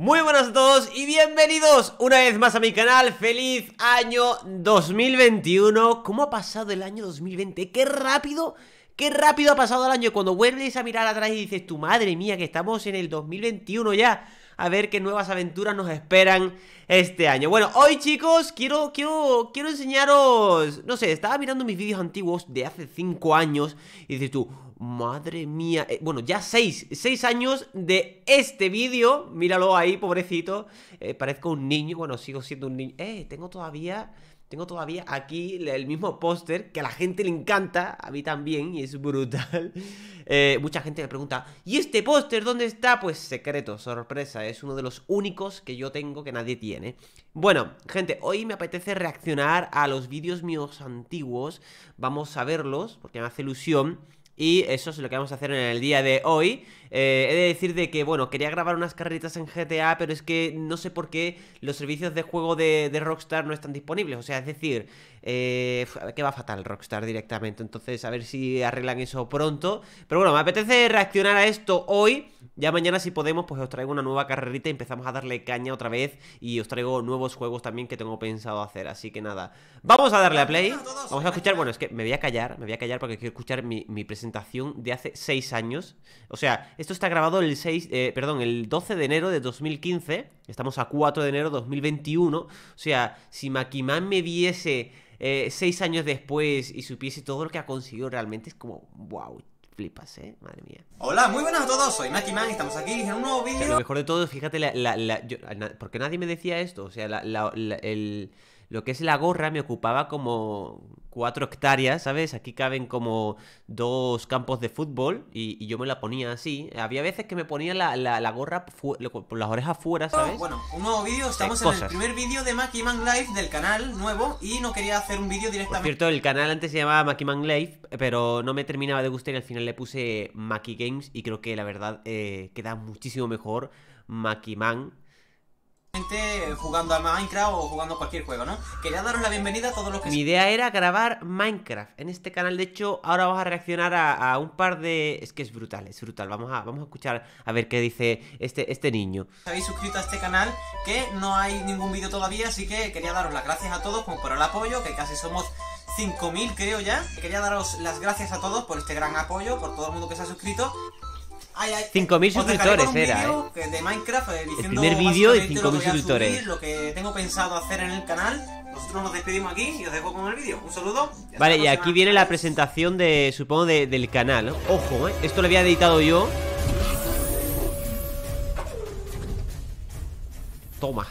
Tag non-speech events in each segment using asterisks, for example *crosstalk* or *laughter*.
Muy buenas a todos y bienvenidos una vez más a mi canal, feliz año 2021 ¿Cómo ha pasado el año 2020? ¡Qué rápido! ¡Qué rápido ha pasado el año! Cuando vuelves a mirar atrás y dices, tu madre mía, que estamos en el 2021 ya a ver qué nuevas aventuras nos esperan este año. Bueno, hoy chicos, quiero, quiero, quiero enseñaros, no sé, estaba mirando mis vídeos antiguos de hace 5 años y dices tú, madre mía, eh, bueno, ya 6, 6 años de este vídeo, míralo ahí, pobrecito, eh, parezco un niño, bueno, sigo siendo un niño, eh, tengo todavía... Tengo todavía aquí el mismo póster que a la gente le encanta, a mí también, y es brutal. *laughs* Eh, mucha gente me pregunta, ¿y este póster dónde está? Pues secreto, sorpresa, es uno de los únicos que yo tengo que nadie tiene. Bueno, gente, hoy me apetece reaccionar a los vídeos míos antiguos, vamos a verlos, porque me hace ilusión, y eso es lo que vamos a hacer en el día de hoy. Eh, he de decir de que, bueno, quería grabar unas carreritas en GTA, pero es que no sé por qué los servicios de juego de, Rockstar no están disponibles. O sea, es decir, eh, que va fatal Rockstar directamente. Entonces, a ver si arreglan eso pronto. Pero bueno, me apetece reaccionar a esto hoy. Ya mañana, si podemos, pues os traigo una nueva carrerita. Y Empezamos a darle caña otra vez. Y os traigo nuevos juegos también que tengo pensado hacer. Así que nada, vamos a darle a play. Vamos a escuchar. Bueno, es que me voy a callar, me voy a callar porque quiero escuchar mi, mi presentación de hace 6 años. O sea, esto está grabado el 6, eh, perdón, el 12 de enero de 2015. Estamos a 4 de enero de 2021. O sea, si Makiman me viese eh, seis años después y supiese todo lo que ha conseguido realmente, es como, wow, flipas, ¿eh? Madre mía. Hola, muy buenas a todos, soy Makiman, estamos aquí en un nuevo vídeo. lo mejor de todo, fíjate, porque nadie me decía esto, o sea, la, el lo que es la gorra me ocupaba como cuatro hectáreas, ¿sabes? Aquí caben como dos campos de fútbol y, yo me la ponía así. Había veces que me ponía la, gorra por las orejas fuera, oh, ¿sabes? Bueno, un nuevo vídeo, estamos en el primer vídeo de Maki Man del canal nuevo y no quería hacer un vídeo directamente. Por cierto, el canal antes se llamaba Maki Man Live, pero no me terminaba de gustar y al final le puse Maki Games y creo que la verdad eh, queda muchísimo mejor Maki Man jugando a Minecraft o jugando a cualquier juego, ¿no? Quería daros la bienvenida a todos los que... Mi idea era grabar Minecraft en este canal, de hecho, ahora vamos a reaccionar a, un par de... Es que es brutal, es brutal, vamos a, vamos a escuchar a ver qué dice este, este niño. Habéis suscrito a este canal, que no hay ningún vídeo todavía, así que quería daros las gracias a todos por el apoyo, que casi somos... 5.000 creo ya Quería daros las gracias a todos por este gran apoyo Por todo el mundo que se ha suscrito 5.000 suscriptores era, eh. De Minecraft, eh, el primer vídeo de 5.000 suscriptores. Lo que tengo pensado hacer en el canal. Nosotros nos despedimos aquí y os dejo con el vídeo. Un saludo. vale, y aquí viene la presentación de, supongo, de, del canal. Ojo, eh. Esto lo había editado yo. Toma.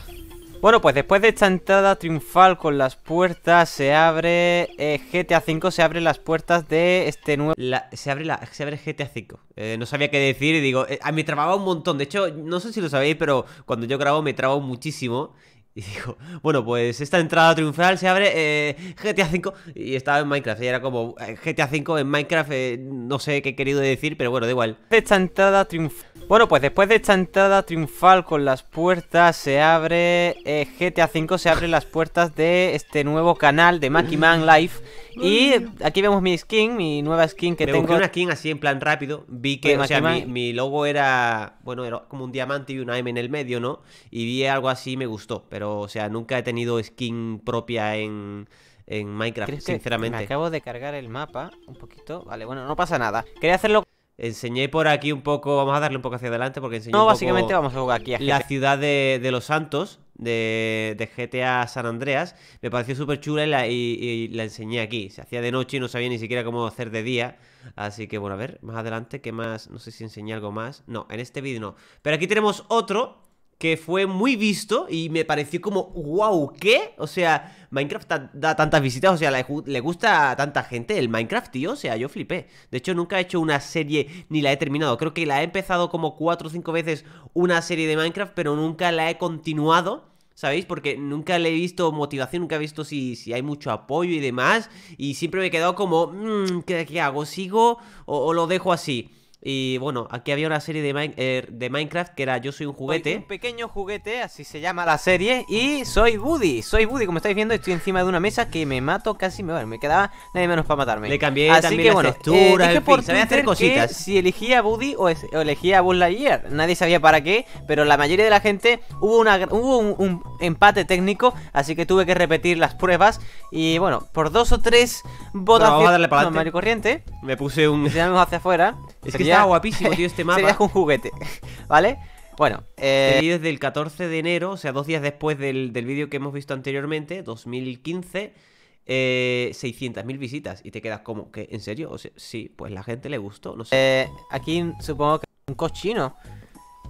Bueno, pues después de esta entrada triunfal con las puertas se abre eh, GTA V, se abre las puertas de este nuevo... se, abre la, se abre GTA V. Eh, no sabía qué decir y digo, eh, me trababa un montón. De hecho, no sé si lo sabéis, pero cuando yo grabo me trabo muchísimo y dijo, bueno, pues esta entrada triunfal se abre eh, GTA V y estaba en Minecraft. Y era como eh, GTA V en Minecraft, eh, no sé qué he querido decir, pero bueno, da igual. Esta entrada triunfal. Bueno, pues después de esta entrada triunfal con las puertas se abre GTA V, se abren las puertas de este nuevo canal de Macky Man Life Y aquí vemos mi skin, mi nueva skin que Me tengo. una skin así en plan rápido. Vi que, pues o sea, mi, logo era, bueno, era como un diamante y una M en el medio, ¿no? Y vi algo así y me gustó, pero o sea, nunca he tenido skin propia en, Minecraft, sinceramente. me acabo de cargar el mapa un poquito. Vale, bueno, no pasa nada. Quería hacerlo... Enseñé por aquí un poco, vamos a darle un poco hacia adelante porque enseñé No, básicamente vamos a jugar aquí La ciudad de, Los Santos, de, GTA San Andreas, me pareció súper chula y la, y la, enseñé aquí. Se hacía de noche y no sabía ni siquiera cómo hacer de día. Así que bueno, a ver, más adelante, ¿qué más? No sé si enseñé algo más. No, en este vídeo no. Pero aquí tenemos otro que fue muy visto y me pareció como, wow, ¿qué? O sea, Minecraft da tantas visitas, o sea, le, gusta a tanta gente el Minecraft, tío, o sea, yo flipé. De hecho, nunca he hecho una serie ni la he terminado. Creo que la he empezado como cuatro o cinco veces una serie de Minecraft, pero nunca la he continuado. ¿Sabéis? Porque nunca le he visto motivación, nunca he visto si, si hay mucho apoyo y demás. Y siempre me he quedado como, mm, ¿qué, hago? ¿Sigo o lo dejo así? Y bueno, aquí había una serie de, eh, de Minecraft que era Yo soy un juguete. un pequeño juguete, así se llama la serie. Y soy Woody. Soy Woody, como estáis viendo, estoy encima de una mesa que me mato casi. Me, me quedaba nadie menos para matarme. Le cambié así que, bueno, si elegía a Woody o, elegía a Buzz Lightyear, nadie sabía para qué. Pero la mayoría de la gente hubo, una, hubo un, empate técnico, así que tuve que repetir las pruebas. Y bueno, por dos o tres votaciones. No, Mario Corriente. Me puse un. hacia afuera sería, guapísimo, tío, este *laughs* mapa. Sería un juguete, *laughs* ¿vale? Bueno, eh, Desde El 14 de enero, o sea, dos días después del, vídeo que hemos visto anteriormente, 2015. Eh, 600.000 visitas y te quedas como que en serio o sea, sí pues la gente le gustó no sé eh, aquí supongo que un cochino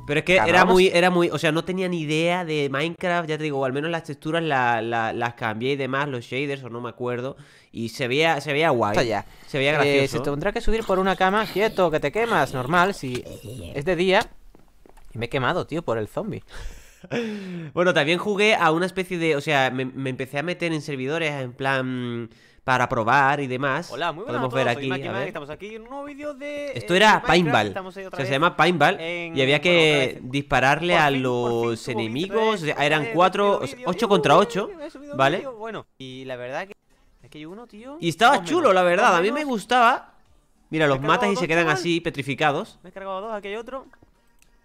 pero es que era muy, era muy, o sea, no tenía ni idea de Minecraft, ya te digo, o al menos las texturas las cambié y demás, los shaders o no me acuerdo, y se veía, se veía guay. Ya. Se veía gracioso. Eh, se tendrá que subir por una cama, quieto, que te quemas, normal, si es de día. Y me he quemado, tío, por el zombie. *laughs* bueno, también jugué a una especie de, o sea, me, me empecé a meter en servidores en plan para probar y demás. Podemos ver aquí. Esto era Pineball se llama Paintball. Y había que dispararle a los enemigos. eran cuatro, ocho contra 8. ¿Vale? Bueno, y la verdad que. Y estaba chulo, la verdad. A mí me gustaba. Mira, los matas y se quedan así petrificados. Me he cargado dos, aquí otro.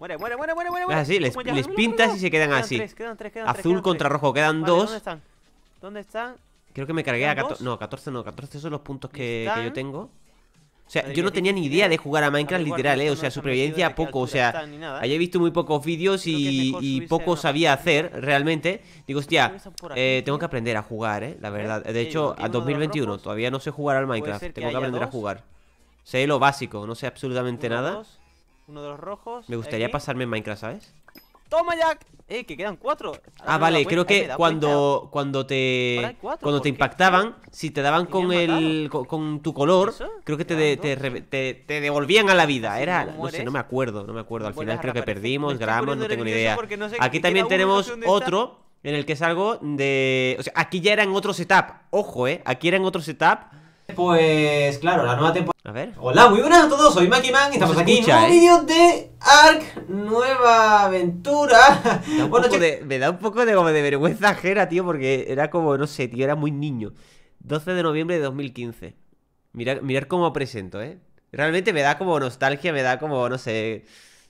Muere, muere, muere, muere, Es así, les, pintas y se quedan así. Azul contra rojo, quedan dos. ¿Dónde están? Creo que me cargué a 14. No, 14 no, 14 son los puntos que, yo tengo. O sea, yo no tenía ni idea de jugar a Minecraft literal, ¿eh? O sea, supervivencia poco, o sea, he visto muy pocos vídeos y, y poco sabía hacer realmente. Digo, hostia, eh, tengo que aprender a jugar, ¿eh? La verdad. De eh, hecho, a 2021 todavía no sé jugar al Minecraft, tengo que aprender a jugar. Sé lo básico, no sé absolutamente nada. Uno de los rojos. Me gustaría pasarme en Minecraft, ¿sabes? ¡Toma, Jack! Eh, que quedan cuatro. Ah, vale, creo que cuando, cuando te cuando te impactaban, si te daban con el con, tu color, creo que te, te, devolvían a la vida. Era, no sé, no me acuerdo, no me acuerdo. Al final creo que perdimos, gramos, no tengo ni idea. Aquí también tenemos otro en el que es algo de... O sea, aquí ya era en otro setup. Ojo, ¿eh? Aquí era en otro setup. Pues, claro, la nueva temporada... A ver. Hola, muy buenas a todos, soy Makiman y pues estamos aquí en un eh. de Arc nueva aventura. Me da, *laughs* me da un poco de, vergüenza ajena, tío, porque era como, no sé, tío, era muy niño. 12 de noviembre de 2015. Mirar, mirar cómo presento, ¿eh? Realmente me da como nostalgia, me da como, no sé...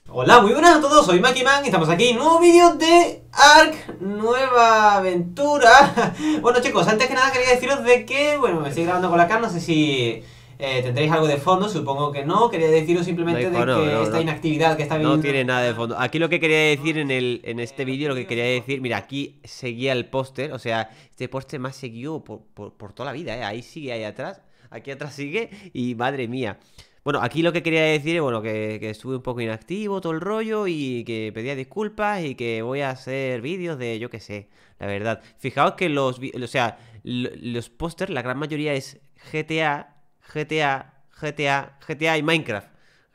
Hola, muy buenas a todos, soy Makiman y estamos aquí en nuevo vídeo de Arc nueva aventura. *laughs* bueno chicos, antes que nada quería deciros de que, bueno, me estoy grabando con la cara, no sé si eh, ¿Tendréis algo de fondo? Supongo que no. Quería deciros simplemente de que esta inactividad que está viendo No tiene nada de fondo. Aquí lo que quería decir en, el, en este vídeo, lo que quería decir, mira, aquí seguía el póster, o sea, este póster más seguido por, toda la vida, ¿eh? ahí sigue, ahí atrás, aquí atrás sigue, y madre mía. Bueno, aquí lo que quería decir es, bueno, que, estuve un poco inactivo, todo el rollo, y que pedía disculpas y que voy a hacer vídeos de, yo qué sé, la verdad. Fijaos que los, o sea, los pósters, la gran mayoría es GTA, GTA, GTA, GTA y Minecraft.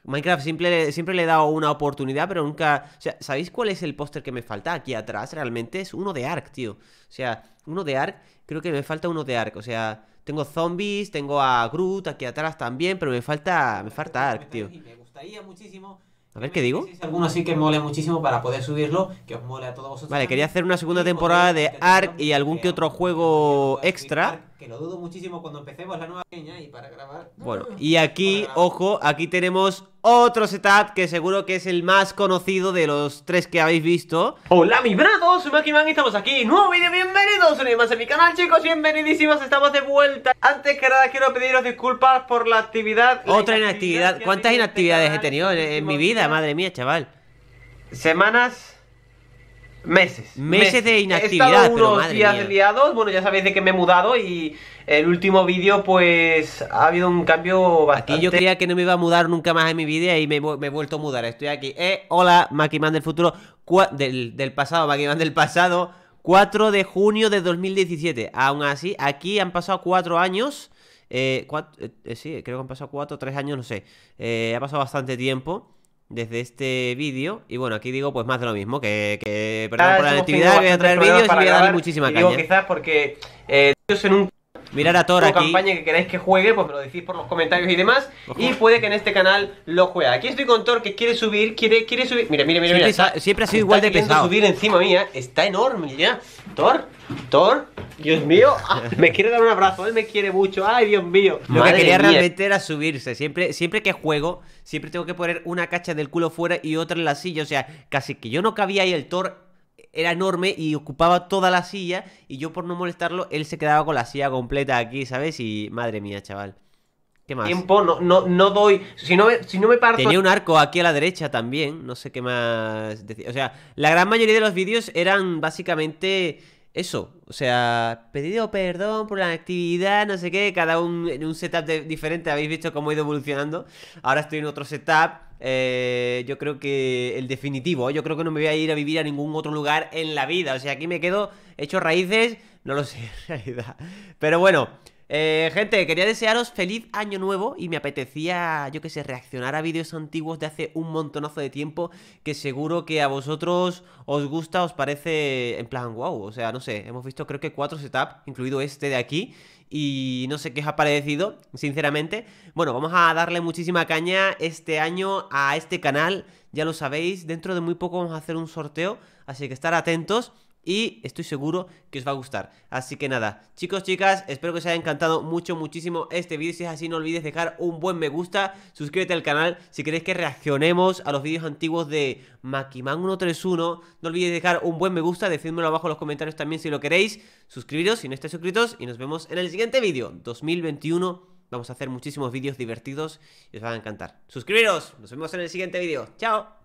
Minecraft siempre, siempre le he dado una oportunidad, pero nunca... O sea, ¿sabéis cuál es el póster que me falta aquí atrás? Realmente es uno de Ark, tío. O sea, uno de Ark, creo que me falta uno de Ark. O sea, tengo zombies, tengo a Groot aquí atrás también, pero me falta, me falta Ark, tío. me gustaría muchísimo... A ver, ¿qué digo? Alguno así que mole muchísimo para poder subirlo, que os mole a todos vosotros. Vale, quería hacer una segunda temporada de Ark y algún que otro juego extra que lo dudo muchísimo cuando empecemos la nueva peña y para grabar. Bueno, *laughs* y aquí, ojo, aquí tenemos otro setup que seguro que es el más conocido de los tres que habéis visto. Hola, mis brazos, soy Makiman y estamos aquí. Nuevo vídeo, bienvenidos a mi canal, chicos, bienvenidísimos, estamos de vuelta. Antes que nada, quiero pediros disculpas por la actividad. Otra inactividad. ¿Cuántas este inactividades he tenido en mi vida? Madre mía, chaval. Semanas Meses. Meses de inactividad. He estado unos días liados. Bueno, ya sabéis de que me he mudado y el último vídeo, pues ha habido un cambio bastante. Aquí yo creía que no me iba a mudar nunca más en mi vida y me, he vuelto a mudar. Estoy aquí. Eh, hola, Makiman del futuro. del, del pasado, Makiman del pasado. 4 de junio de 2017. Aún así, aquí han pasado 4 años. Eh, eh, eh, sí, creo que han pasado 4 o 3 años, no sé. Eh, ha pasado bastante tiempo desde este vídeo. Y bueno, aquí digo pues más de lo mismo, que, que perdón por la actividad, voy a traer vídeos y voy a darle muchísima y digo, quizás porque eh, en un mirar a Thor aquí. campaña que queráis que juegue, pues me lo decís por los comentarios y demás. Y puede que en este canal lo juegue. Aquí estoy con Thor que quiere subir, quiere, quiere subir. Mira, mira, mira. Siempre, mira, siempre ha sido igual de pesado. subir encima mía. Está enorme ya. Thor, Thor. Dios mío, *laughs* ah, me quiere dar un abrazo, él me quiere mucho, ay Dios mío. Lo que quería realmente era subirse, siempre, siempre que juego, siempre tengo que poner una cacha del culo fuera y otra en la silla, o sea, casi que yo no cabía ahí el Thor era enorme y ocupaba toda la silla y yo por no molestarlo, él se quedaba con la silla completa aquí, ¿sabes? Y madre mía, chaval. ¿Qué más? Tiempo, no, no, no doy. Si no, me, si no me parto. Tenía un arco aquí a la derecha también. No sé qué más decir. O sea, la gran mayoría de los vídeos eran básicamente eso, o sea, pedido perdón por la actividad, no sé qué, cada uno en un setup diferente, habéis visto cómo he ido evolucionando, ahora estoy en otro setup, eh, yo creo que el definitivo, yo creo que no me voy a ir a vivir a ningún otro lugar en la vida, o sea, aquí me quedo hecho raíces, no lo sé *laughs* en realidad, pero bueno... Eh, gente, quería desearos feliz año nuevo y me apetecía, yo que sé, reaccionar a vídeos antiguos de hace un montonazo de tiempo que seguro que a vosotros os gusta, os parece en plan wow, o sea, no sé, hemos visto creo que cuatro setups, incluido este de aquí y no sé qué os ha parecido, sinceramente. Bueno, vamos a darle muchísima caña este año a este canal, ya lo sabéis, dentro de muy poco vamos a hacer un sorteo, así que estar atentos y estoy seguro que os va a gustar. Así que nada, chicos, chicas, espero que os haya encantado mucho, muchísimo este vídeo. Si es así, no olvides dejar un buen me gusta, suscríbete al canal si queréis que reaccionemos a los vídeos antiguos de Makiman 131. No olvides dejar un buen me gusta, decídmelo abajo en los comentarios también si lo queréis. Suscribiros si no estáis suscritos y nos vemos en el siguiente vídeo, 2021. Vamos a hacer muchísimos vídeos divertidos y os van a encantar. Suscribiros, nos vemos en el siguiente vídeo. Chao.